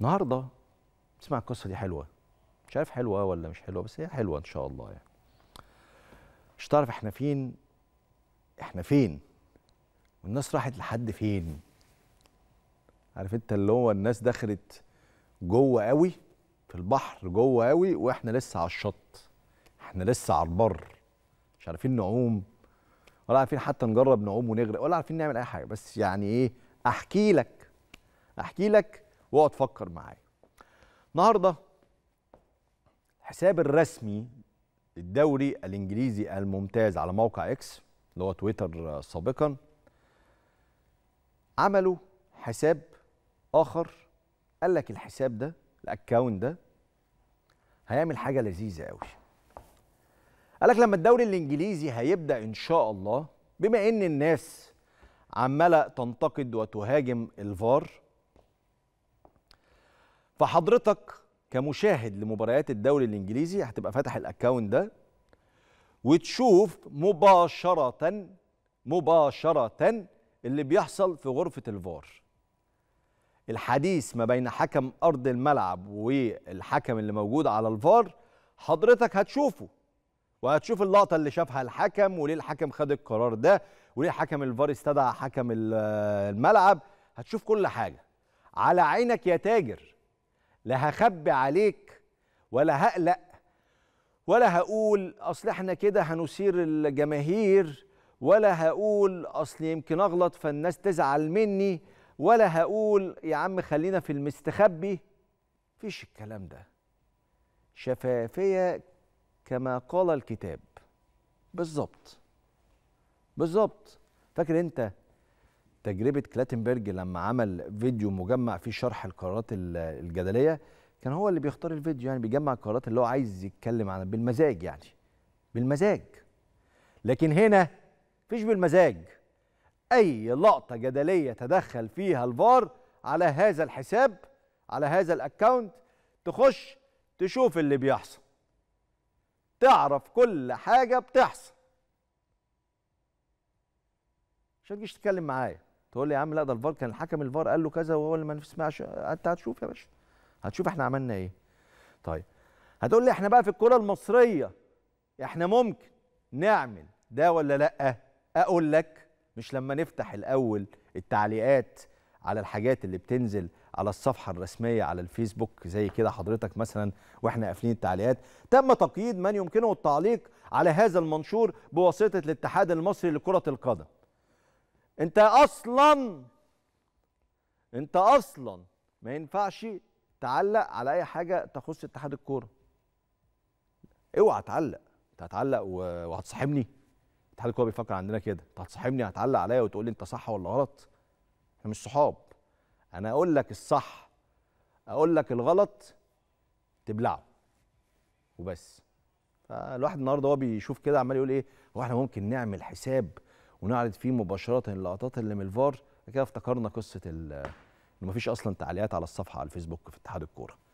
النهارده تسمع القصه دي حلوه مش عارف حلوه ولا مش حلوه بس هي حلوه ان شاء الله يعني مش تعرف احنا فين احنا فين والناس راحت لحد فين عارف انت اللي هو الناس دخلت جوه قوي في البحر جوه قوي واحنا لسه على الشط احنا لسه على البر مش عارفين نعوم ولا عارفين حتى نجرب نعوم ونغرق ولا عارفين نعمل اي حاجه بس يعني ايه احكي لك احكي لك واقعد فكر معايا النهارده الحساب الرسمي الدوري الانجليزي الممتاز على موقع اكس اللي هو تويتر سابقا عملوا حساب اخر قال لك الحساب ده الاكونت ده هيعمل حاجه لذيذه قوي قال لك لما الدوري الانجليزي هيبدا ان شاء الله بما ان الناس عماله تنتقد وتهاجم الفار فحضرتك كمشاهد لمباريات الدوري الانجليزي هتبقى فاتح الاكونت ده وتشوف مباشره مباشره اللي بيحصل في غرفه الفار الحديث ما بين حكم ارض الملعب والحكم اللي موجود على الفار حضرتك هتشوفه وهتشوف اللقطه اللي شافها الحكم وليه الحكم خد القرار ده وليه حكم الفار استدعى حكم الملعب هتشوف كل حاجه على عينك يا تاجر لا هخبي عليك ولا هقلق ولا هقول اصل احنا كده هنثير الجماهير ولا هقول اصل يمكن اغلط فالناس تزعل مني ولا هقول يا عم خلينا في المستخبي مفيش الكلام ده شفافيه كما قال الكتاب بالظبط بالظبط فاكر انت تجربه كلاتنبرج لما عمل فيديو مجمع فيه شرح القرارات الجدليه كان هو اللي بيختار الفيديو يعني بيجمع القرارات اللي هو عايز يتكلم عنها بالمزاج يعني بالمزاج لكن هنا فيش بالمزاج اي لقطه جدليه تدخل فيها الفار على هذا الحساب على هذا الاكونت تخش تشوف اللي بيحصل تعرف كل حاجه بتحصل عشان تجيش تتكلم معايا تقول لي يا عم لا ده الفار كان الحكم الفار قال له كذا وهو اللي ما سمعش انت هتشوف يا باشا هتشوف احنا عملنا ايه طيب هتقول لي احنا بقى في الكره المصريه احنا ممكن نعمل ده ولا لا اقول لك مش لما نفتح الاول التعليقات على الحاجات اللي بتنزل على الصفحه الرسميه على الفيسبوك زي كده حضرتك مثلا واحنا قافلين التعليقات تم تقييد من يمكنه التعليق على هذا المنشور بواسطه الاتحاد المصري لكره القدم انت اصلا انت اصلا ما ينفعش تعلق على اي حاجه تخص اتحاد الكوره اوعى تعلق انت هتعلق وهتصاحبني اتحاد الكوره بيفكر عندنا كده انت هتصاحبني هتعلق عليا وتقول لي انت صح ولا غلط احنا مش صحاب انا اقول لك الصح اقول لك الغلط تبلعه وبس فالواحد النهارده هو بيشوف كده عمال يقول ايه هو احنا ممكن نعمل حساب ونعرض فيه مباشره اللقطات اللي من الفار كده افتكرنا قصه ان مفيش اصلا تعليقات على الصفحه على الفيسبوك في اتحاد الكوره